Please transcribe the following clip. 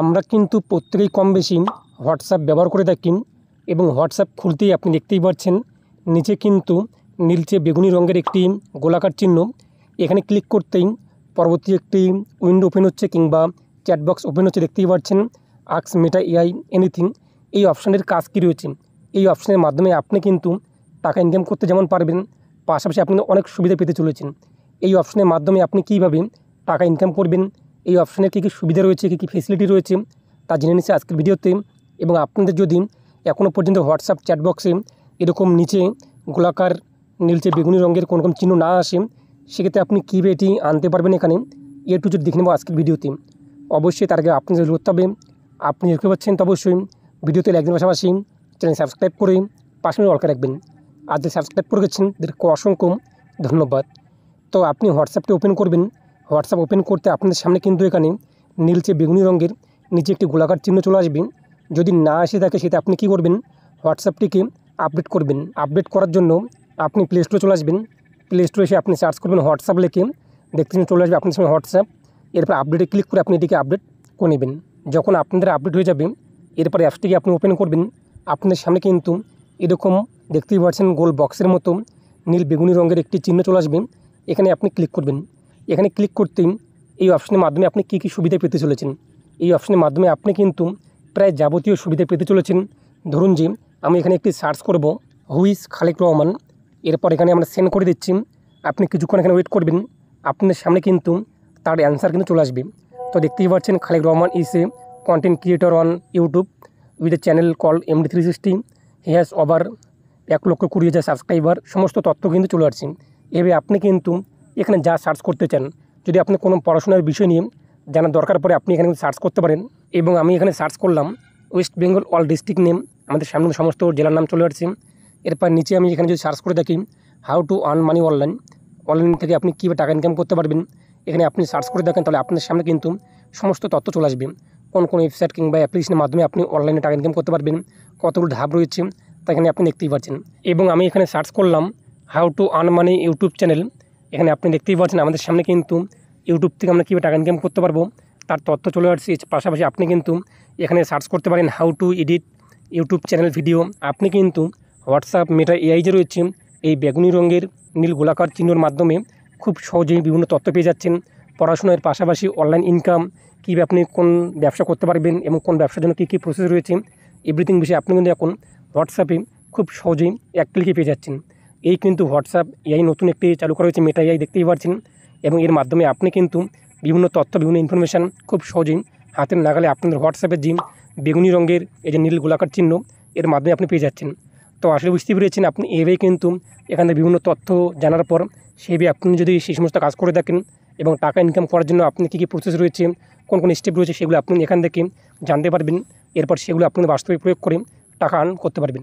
আমরা কিন্তু প্রত্যেকেই কম বেশি হোয়াটসঅ্যাপ ব্যবহার করে থাকি এবং হোয়াটসঅ্যাপ খুলতেই আপনি দেখতেই পাচ্ছেন নিচে কিন্তু নীলচে বেগুনি রঙের একটি গোলাকার চিহ্ন এখানে ক্লিক করতেই পরবর্তী একটি উইন্ডো ওপেন হচ্ছে কিংবা চ্যাটবক্স ওপেন হচ্ছে দেখতেই পাচ্ছেন আক্স মেটা এআই এনিথিং এই অপশানের কাজ কী রয়েছে এই অপশানের মাধ্যমে আপনি কিন্তু টাকা ইনকাম করতে যেমন পারবেন পাশাপাশি আপনি অনেক সুবিধা পেতে চলেছেন এই অপশানের মাধ্যমে আপনি কীভাবে টাকা ইনকাম করবেন এই অপশানের কী কী সুবিধা রয়েছে কী কী ফেসিলিটি রয়েছে তা জেনে নিচ্ছে আজকের ভিডিওতে এবং আপনাদের যদি এখনও পর্যন্ত হোয়াটসঅ্যাপ চ্যাটবক্সে এরকম নিচে গোলাকার নীলচে বেগুনি রঙের কোনো রকম চিহ্ন না আসে সেক্ষেত্রে আপনি কীভাবে এটি আনতে পারবেন এখানে এ টু যদি দেখে নেব আজকের ভিডিওতে অবশ্যই তার আগে আপনাদের করতে হবে আপনি দেখতে পাচ্ছেন তো অবশ্যই ভিডিওতে একদিন পাশাপাশি চ্যানেল সাবস্ক্রাইব করে পাশে অলকা রাখবেন আর যে সাবস্ক্রাইব করে গেছেন তাদেরকে অসংখ্য ধন্যবাদ তো আপনি হোয়াটসঅ্যাপটি ওপেন করবেন হোয়াটসঅ্যাপ ওপেন করতে আপনাদের সামনে কিন্তু এখানে নীলচে বেগুনি রঙের নিচে একটি গোলাকার চিহ্ন চলে আসবে যদি না এসে থাকে সেটা আপনি কি করবেন হোয়াটসঅ্যাপটিকে আপডেট করবেন আপডেট করার জন্য আপনি প্লে স্টোরে চলে আসবেন প্লে স্টোরে এসে আপনি সার্চ করবেন হোয়াটসঅ্যাপ লিখে দেখতে চলে আসবে আপনার সামনে হোয়াটসঅ্যাপ এরপর আপডেটে ক্লিক করে আপনি এটিকে আপডেট করে নেবেন যখন আপনাদের আপডেট হয়ে যাবে এরপর অ্যাপসটিকে আপনি ওপেন করবেন আপনাদের সামনে কিন্তু এরকম দেখতেই পাচ্ছেন গোল বক্সের মতো নীল বেগুনি রঙের একটি চিহ্ন চলে আসবে এখানে আপনি ক্লিক করবেন এখানে ক্লিক করতেই এই অপশনের মাধ্যমে আপনি কী কী সুবিধা পেতে চলেছেন এই অপশনের মাধ্যমে আপনি কিন্তু প্রায় যাবতীয় সুবিধা পেতে চলেছেন ধরুন যে আমি এখানে একটি সার্চ করব হুইস খালেক রহমান এরপর এখানে আমরা সেন্ড করে দিচ্ছি আপনি কিছুক্ষণ এখানে ওয়েট করবেন আপনার সামনে কিন্তু তার অ্যান্সার কিন্তু চলে আসবে তো দেখতেই পাচ্ছেন Khalek Rahman is a content creator on YouTube with a channel call MD three sixty has over এক লক্ষ কুড়ি হাজার সাবস্ক্রাইবার সমস্ত তথ্য কিন্তু চলে আসছে এভাবে আপনি কিন্তু এখানে যা সার্চ করতে চান যদি আপনি কোনো পড়াশোনার বিষয় নিয়ে জানার দরকার পড়ে আপনি এখানে সার্চ করতে পারেন এবং আমি এখানে সার্চ করলাম West Bengal all district name আমাদের সামনে সমস্ত জেলার নাম চলে আসছে এরপর নিচে আমি এখানে যদি সার্চ করে দেখি how to earn money online online থেকে আপনি কীভাবে টাকা ইনকাম করতে পারবেন এখানে আপনি সার্চ করে দেখেন তাহলে আপনার সামনে কিন্তু সমস্ত তথ্য চলে আসবে কোন কোন ওয়েবসাইট কিংবা অ্যাপ্লিকেশনের মাধ্যমে আপনি অনলাইনে টাকা ইনকাম করতে পারবেন কতগুলো ধাপ রয়েছে তা এখানে আপনি দেখতেই পাচ্ছেন এবং আমি এখানে সার্চ করলাম how to earn money YouTube channel এখানে আপনি দেখতেই পাচ্ছেন আমাদের সামনে কিন্তু ইউটিউব থেকে আমরা কীভাবে টাকা ইনকাম করতে পারবো তার তথ্য চলে আসছে পাশাপাশি আপনি কিন্তু এখানে সার্চ করতে পারেন how to edit YouTube channel video আপনি কিন্তু হোয়াটসঅ্যাপ মেটা এআই যে রয়েছে এই বেগুনি রঙের নীল গোলাকার চিহ্নর মাধ্যমে খুব সহজেই বিভিন্ন তথ্য পেয়ে যাচ্ছেন পড়াশোনার পাশাপাশি অনলাইন ইনকাম কীভাবে আপনি কোন ব্যবসা করতে পারবেন এবং কোন ব্যবসার জন্য কী কী প্রসেস রয়েছে এভরিথিং বিষয়ে আপনি কিন্তু এখন হোয়াটসঅ্যাপে খুব সহজেই এক ক্লিকে পেয়ে যাচ্ছেন এই কিন্তু হোয়াটসঅ্যাপ এআই নতুন একটি চালু করা হয়েছে মেটা এআই দেখতেই পারছেন এবং এর মাধ্যমে আপনি কিন্তু বিভিন্ন তথ্য বিভিন্ন ইনফরমেশান খুব সহজেই হাতের নাগালে আপনাদের হোয়াটসঅ্যাপের জিম বেগুনি রঙের এই যে নীল গোলাকার চিহ্ন এর মাধ্যমে আপনি পেয়ে যাচ্ছেন তো আসলে বুঝতে পেরেছেন আপনি এভাবে কিন্তু এখানে বিভিন্ন তথ্য জানার পর সেভাবে আপনি যদি সেই সমস্ত কাজ করে থাকেন এবং টাকা ইনকাম করার জন্য আপনি কী কী প্রসেস রয়েছে কোন কোন স্টেপ রয়েছে সেগুলো আপনি এখান থেকে জানতে পারবেন এরপর সেগুলো আপনি বাস্তবে প্রয়োগ করে টাকা আর্ন করতে পারবেন